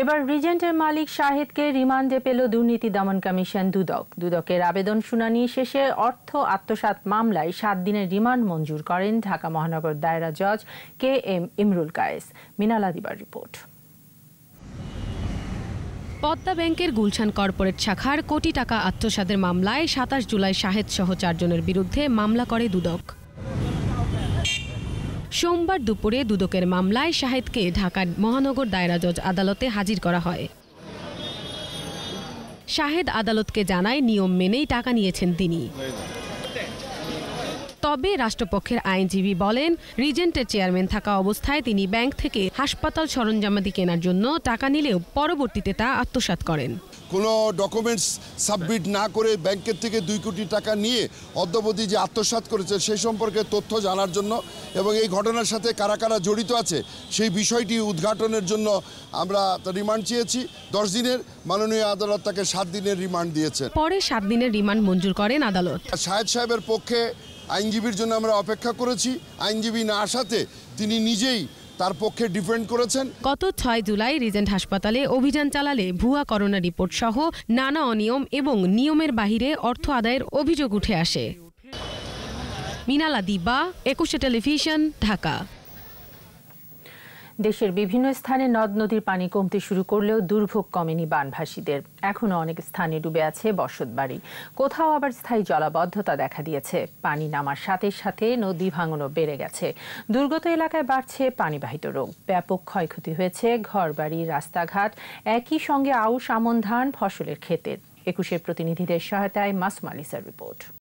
এবার রিজেন্টের মালিক শাহেদকে রিমান্ডে পেল দুর্নীতি দমন কমিশন দুদক দুদকের আবেদন শুনানি শেষে অর্থ আত্মসাত মামলায় সাত দিনের রিমান্ড মঞ্জুর করেন ঢাকা মহানগর দায়রা জজ কে এম ইমরুল কায়েস মিনালা দিবার রিপোর্ট পদ্মা ব্যাংকের গুলশান কর্পোরেট শাখার কোটি টাকা আত্মসাদের মামলায় সাতাশ জুলাই শাহেদ সহ চারজনের বিরুদ্ধে মামলা করে দুদক সোমবার দুপুরে দুদকের মামলায় শাহেদকে ঢাকার মহানগর দায়রা জজ আদালতে হাজির করা হয় শাহেদ আদালতকে জানায় নিয়ম মেনেই টাকা নিয়েছেন তিনি তবে রাষ্ট্রপক্ষের আইনজীবী বলেন রিজেন্টের চেয়ারম্যান থাকা অবস্থায় তিনি ব্যাংক থেকে হাসপাতাল সরঞ্জামাদি কেনার জন্য টাকা নিলেও পরবর্তীতে তা আত্মসাত করেন কোনো ডকুমেন্টস সাবমিট না করে ব্যাংকের থেকে দুই কোটি টাকা নিয়ে অদ্যবধি যে আত্মসাত করেছে সেই সম্পর্কে তথ্য জানার জন্য এবং এই ঘটনার সাথে কারা কারা জড়িত আছে সেই বিষয়টি উদ্ঘাটনের জন্য আমরা রিমান্ড চেয়েছি দশ দিনের মাননীয় আদালত তাকে সাত দিনের রিমান্ড দিয়েছে পরে সাত দিনের রিমান্ড মঞ্জুর করেন আদালত সাহেদ সাহেবের পক্ষে আইনজীবীর জন্য আমরা অপেক্ষা করেছি আইনজীবী না আসাতে তিনি নিজেই তার পক্ষে ডিফেন্ড করেছেন গত ছয় জুলাই রিজেন্ট হাসপাতালে অভিযান চালালে ভুয়া করোনা রিপোর্ট সহ নানা অনিয়ম এবং নিয়মের বাহিরে অর্থ আদায়ের অভিযোগ উঠে আসে মিনালা দিবা একুশে টেলিভিশন ঢাকা দেশের বিভিন্ন স্থানে নদ নদীর পানি কমতে শুরু করলেও দুর্ভোগ কমেনি বানভাসীদের এখনও অনেক স্থানে ডুবে আছে বসত বাড়ি কোথাও আবার স্থায়ী জলাবদ্ধতা দেখা দিয়েছে পানি নামার সাথে সাথে নদী ভাঙনও বেড়ে গেছে দুর্গত এলাকায় বাড়ছে পানিবাহিত রোগ ব্যাপক ক্ষয়ক্ষতি হয়েছে ঘরবাড়ি রাস্তাঘাট একই সঙ্গে আউশ আমন ধান ফসলের ক্ষেতের একুশের প্রতিনিধিদের সহায়তায় মাসুম আলিসার রিপোর্ট